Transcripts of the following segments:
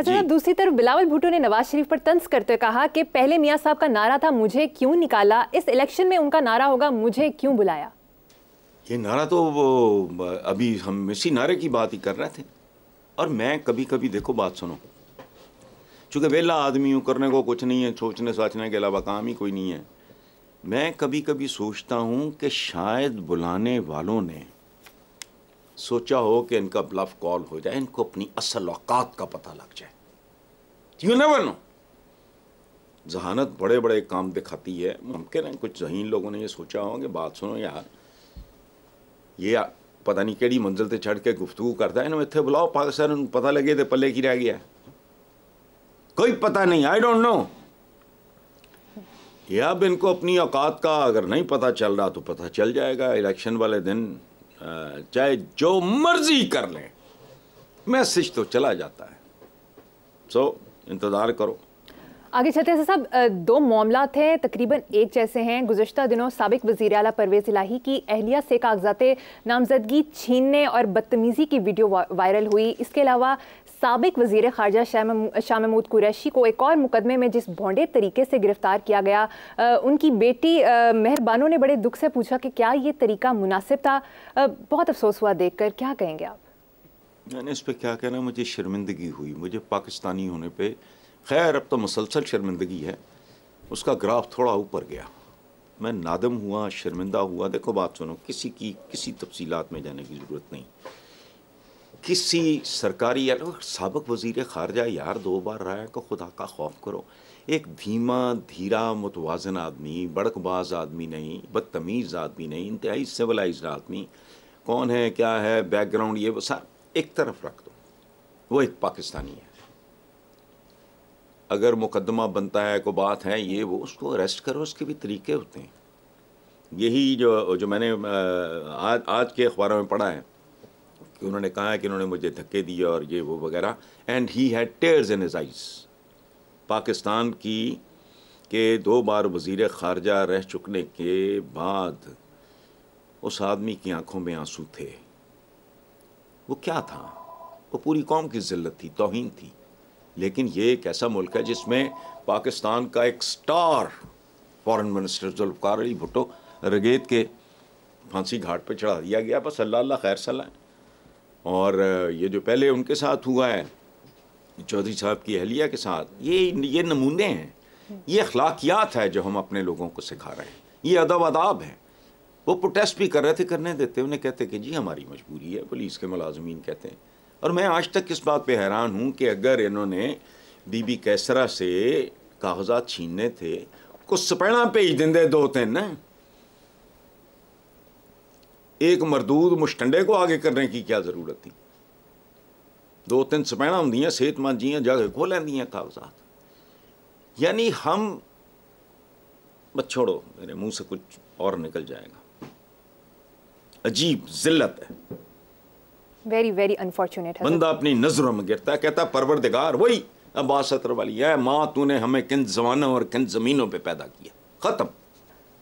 अच्छा साहब दूसरी तरफ बिलावल भुट्टो ने नवाज शरीफ पर तंज करते कहा कि पहले मियाँ साहब का नारा था मुझे क्यों निकाला इस इलेक्शन में उनका नारा होगा मुझे क्यों बुलाया ये नारा तो वो अभी हम इसी नारे की बात ही कर रहे थे और मैं कभी कभी देखो बात सुनो चूँकि वेला आदमी हूँ करने को कुछ नहीं है सोचने सोचने के अलावा काम ही कोई नहीं है मैं कभी कभी सोचता हूँ कि शायद बुलाने वालों ने सोचा हो कि इनका ब्लफ कॉल हो जाए इनको अपनी असल औकात का पता लग जाए यू ना बनो जहानत बड़े बड़े काम दिखाती है मुमकिन है कुछ जहीन लोगों ने ये सोचा हो कि बात सुनो यार ये पता नहीं कड़ी मंजिल से चढ़ के गुफ्तू करता है ना इतने बुलाओ पाकिस्तान पता लगे तो पल्ले की रह गया कोई पता नहीं आई डोंट नो ये अब इनको अपनी औकात का अगर नहीं पता चल रहा तो पता चल जाएगा इलेक्शन वाले दिन चाहे जो मर्जी कर लें मैसेज तो चला जाता है सो so, इंतज़ार करो आगे चलते हैं साहब दो मामला थे तकरीबन एक जैसे हैं गुजशत दिनों सबक वजीर अला परवेज इलाही की अहलिया से कागजात नामजदगी छीनने और बदतमीज़ी की वीडियो वायरल हुई इसके अलावा सबक वजीर खारजा शाह महमूद कुरैशी को एक और मुकदमे में जिस भोंडे तरीके से गिरफ्तार किया गया आ, उनकी बेटी मेहरबानों ने बड़े दुख से पूछा कि क्या ये तरीका मुनासिब था आ, बहुत अफसोस हुआ देख कर क्या कहेंगे आप मैंने इस पर क्या कहना मुझे शर्मिंदगी हुई मुझे पाकिस्तानी होने पर खैर अब तो मुसलसल शर्मिंदगी है उसका ग्राफ थोड़ा ऊपर गया मैं नादम हुआ शर्मिंदा हुआ देखो बात सुनो किसी की किसी तफसीलात में जाने की ज़रूरत नहीं किसी सरकारी या सबक वजीर खारजा यार दो बार रहा है को खुदा का खौफ करो एक धीमा धीरा मुतवाजन आदमी बड़कबाज आदमी नहीं बदतमीज़ आदमी नहीं इंतहाई सिविलाइज आदमी कौन है क्या है बैकग्राउंड ये वो सर एक तरफ रख दो वो एक पाकिस्तानी है अगर मुकदमा बनता है को बात है ये वो उसको अरेस्ट करो उसके भी तरीके होते हैं यही जो जो मैंने आज आज के अखबारों में पढ़ा है कि उन्होंने कहा कि उन्होंने मुझे धक्के दिए और ये वो वगैरह and he had tears in eyes Pakistan की के दो बार वजीर खारजा रह चुकने के बाद उस आदमी की आंखों में आंसू थे वो क्या था वो पूरी कौम की जिल्लत थी तोहन थी लेकिन ये एक ऐसा मुल्क है जिसमें पाकिस्तान का एक star foreign minister Zulfikar Ali Bhutto रगेत के फांसी घाट पर चढ़ा दिया गया बस अल्लाह खैर सलाह और ये जो पहले उनके साथ हुआ है चौधरी साहब की अहलिया के साथ ये ये नमूने हैं ये अखलाकियात है जो हम अपने लोगों को सिखा रहे हैं ये अदब अदाब हैं वो प्रोटेस्ट भी कर रहे थे करने देते उन्हें कहते कि जी हमारी मजबूरी है पुलिस के मुलाजमीन कहते हैं और मैं आज तक इस बात पे हैरान हूँ कि अगर इन्होंने बीबी कैसरा से कागजात छीनने थे कुछ सपैणा भेज देंगे दो तीन एक मरदूद मुशटंडे को आगे करने की क्या ज़रूरत थी दो तीन समैणा होंदियाँ सेहतमंद जी जगह खो लेंदियाँ कागजात यानी हम छोड़ो मेरे मुंह से कुछ और निकल जाएगा अजीब जिल्लत है वेरी वेरी अनफॉर्चुनेट बंदा अपनी नजरों में गिरता है कहता परवरदिगार वही अब्बास वाली है माँ तूने हमें किन जमानों और किन जमीनों पे पैदा किया ख़त्म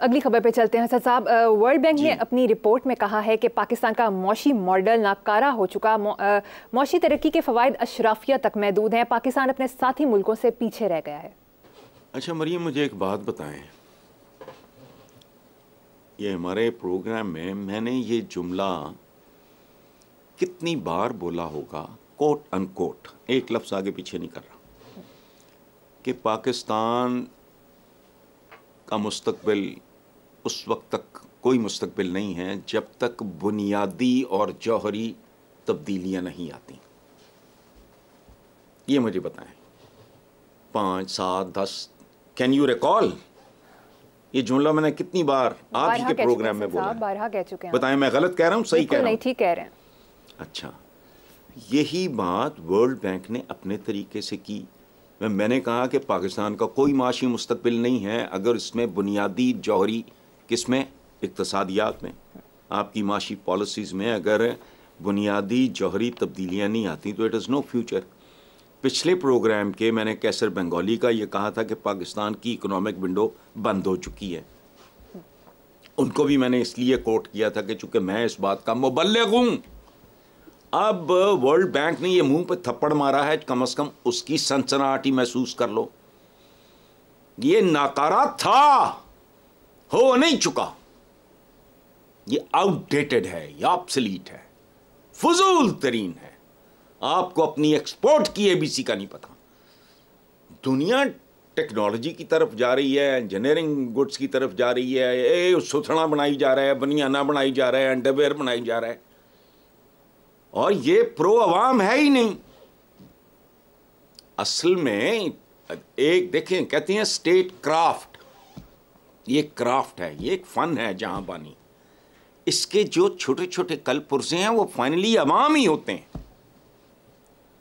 अगली खबर पे चलते हैं सर साहब वर्ल्ड बैंक ने अपनी रिपोर्ट में कहा है कि पाकिस्तान का मौशी मॉडल नाकारा हो चुका मौशी तरक्की के फ़वाद अशराफिया तक महदूद हैं पाकिस्तान अपने साथी मुल्कों से पीछे रह गया है अच्छा मरियम मुझे एक बात बताएं ये हमारे प्रोग्राम में मैंने ये जुमला कितनी बार बोला होगा कोट अनकोट एक लफ्ज़ आगे पीछे नहीं कर रहा कि पाकिस्तान का मुस्तबिल उस वक्त तक कोई मुस्तबिल नहीं है जब तक बुनियादी और जौहरी तब्दीलियां नहीं आती ये मुझे बताएं पाँच सात दस कैन यू रिकॉल ये जुमला मैंने कितनी बार आप ही के प्रोग्राम में बोला बारह कह चुके हैं बताएं मैं गलत कह रहा हूँ सही कह रहा हूँ ठीक कह रहे हैं अच्छा यही बात वर्ल्ड बैंक ने अपने तरीके से की मैं मैंने कहा कि पाकिस्तान का कोई माशी मुस्तबिल नहीं है अगर इसमें बुनियादी जौहरी किस में इकतसादियात में आपकी माशी पॉलिसीज़ में अगर बुनियादी जौहरी तब्दीलियाँ नहीं आती तो इट इज़ नो फ्यूचर पिछले प्रोग्राम के मैंने कैसर बंगाली का ये कहा था कि पाकिस्तान की इकोनॉमिक विंडो बंद हो चुकी है उनको भी मैंने इसलिए कोट किया था कि चूंकि मैं इस बात का मुबल हूँ अब वर्ल्ड बैंक ने ये मुंह पर थप्पड़ मारा है कम अज़ कम उसकी सनसनाहट ही महसूस कर लो ये नाकारा था हो नहीं चुका ये आउटडेटेड है ये है फजूल तरीन है आपको अपनी एक्सपोर्ट की एबीसी का नहीं पता दुनिया टेक्नोलॉजी की तरफ जा रही है इंजीनियरिंग गुड्स की तरफ जा रही है ए सुथना बनाई जा रहा है बनियाना बनाई जा रहा है अंडरवेयर बनाई जा रहा है और ये प्रो अवाम है ही नहीं असल में एक देखें कहते हैं स्टेट क्राफ्ट ये क्राफ्ट है ये एक फ़न है जहाँ बानी इसके जो छोटे छोटे कल पुरजे हैं वो फाइनली अवाम ही होते हैं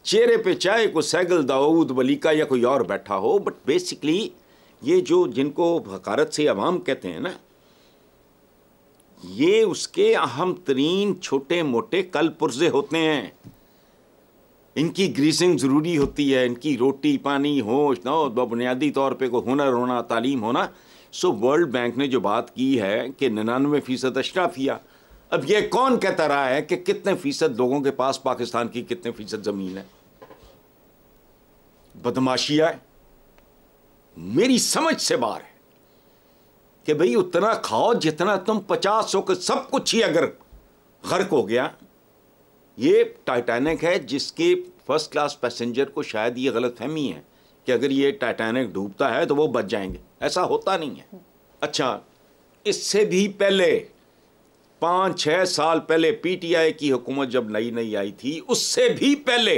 चेहरे पे चाहे कोई सैगल दाऊद वलीका या कोई और बैठा हो बट बेसिकली ये जो जिनको हकारत से अवाम कहते हैं ना ये उसके अहम तरीन छोटे मोटे कल पुरजे होते हैं इनकी ग्रीसिंग ज़रूरी होती है इनकी रोटी पानी होश ना तो बुनियादी तौर पे कोई हुनर होना तालीम होना सो वर्ल्ड बैंक ने जो बात की है कि निन्यानवे फ़ीसद अशराफिया अब ये कौन कहता रहा है कि कितने फ़ीसद लोगों के पास पाकिस्तान की कितने फ़ीसद ज़मीन है बदमाशिया है मेरी समझ से बाहर है कि भाई उतना खाओ जितना तुम पचास सौ के सब कुछ ही अगर गर्क हो गया ये टाइटैनिक है जिसके फर्स्ट क्लास पैसेंजर को शायद ये गलत फहमी है कि अगर ये टाइटैनिक डूबता है तो वो बच जाएंगे ऐसा होता नहीं है अच्छा इससे भी पहले पाँच छः साल पहले पीटीआई की हुकूमत जब नई नई आई थी उससे भी पहले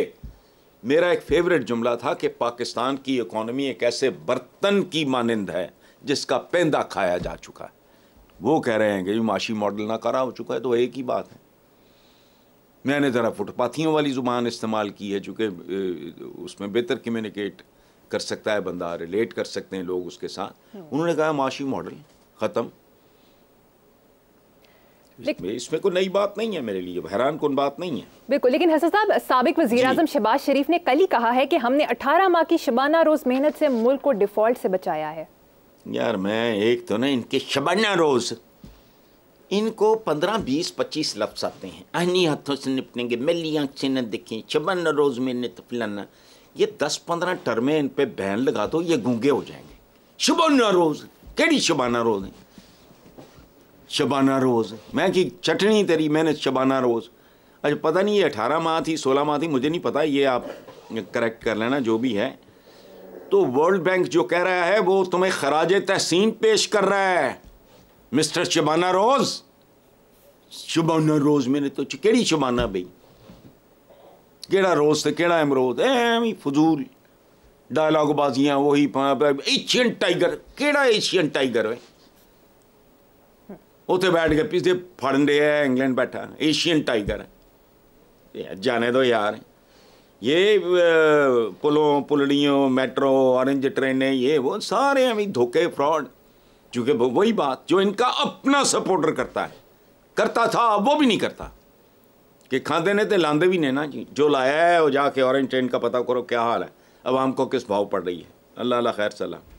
मेरा एक फेवरेट जुमला था कि पाकिस्तान की इकोनॉमी एक ऐसे बर्तन की मानंद है जिसका पेंदा खाया जा चुका है वो कह रहे हैं कि माशी मॉडल ना करा हो चुका है तो एक ही बात है मैंने ज़रा फुटपाथियों वाली ज़ुबान इस्तेमाल की है चूँकि उसमें बेहतर कम्युनिकेट कर सकता है बंदा रिलेट कर सकते हैं लोग उसके साथ हम्म। उन्होंने कहा माशी मॉडल ख़त्म इसमें, इस कोई नई बात नहीं है मेरे लिए हैरान कौन बात नहीं है बिल्कुल लेकिन हसन साहब सबक वजी अजम शहबाज शरीफ ने कल ही कहा है कि हमने 18 माह की शबाना रोज़ मेहनत से मुल्क को डिफ़ॉल्ट से बचाया है यार मैं एक तो ना इनके शबाना रोज़ इनको पंद्रह बीस पच्चीस लफ्स आते हैं अहनी हाथों से निपटेंगे मेली आँख से न देखें शबाना रोज़ में न फलाना ये दस पंद्रह टर्में इन पे बैन लगा दो ये गूंगे हो जाएंगे शुभाना रोज केड़ी शबाना रोज है शबाना रोज मैं कि चटनी तेरी मैंने शबाना रोज अच्छा पता नहीं ये अठारह माह थी सोलह माह थी मुझे नहीं पता ये आप करेक्ट कर लेना जो भी है तो वर्ल्ड बैंक जो कह रहा है वो तुम्हें खराज तहसीन पेश कर रहा है मिस्टर शबाना रोज शबाना रोज मैंने तो कड़ी शबाना भाई કેડા રોસ્તે કેડા અમરોદ એમી ફઝൂരി ડાયલોગ બાજિયા વહી ઇશિયન ટાઇગર કેડા એશિયન ટાઇગર ઓથે બેઠ કે પીસે ફડનડે હે ઇંગલેન્ડ બેઠા એશિયન ટાઇગર યે જાને દો યાર યે પુલો પુલડીઓ મેટ્રો ઓરેન્જ ટ્રેન એ યે વો سارے એમી ઢોગે ફ્રોડ ચુકે વોહી વાત જો ઇનકા અપના સપોર્ટર કરતા હે કરતા થા વો ભી નહી કરતા कि खाते ने तो लाते भी नहीं ना जी जो लाया है वो जाके ऑरेंज ट्रेन का पता करो क्या हाल है अब हमको किस भाव पड़ रही है अल्लाह खैर सलाम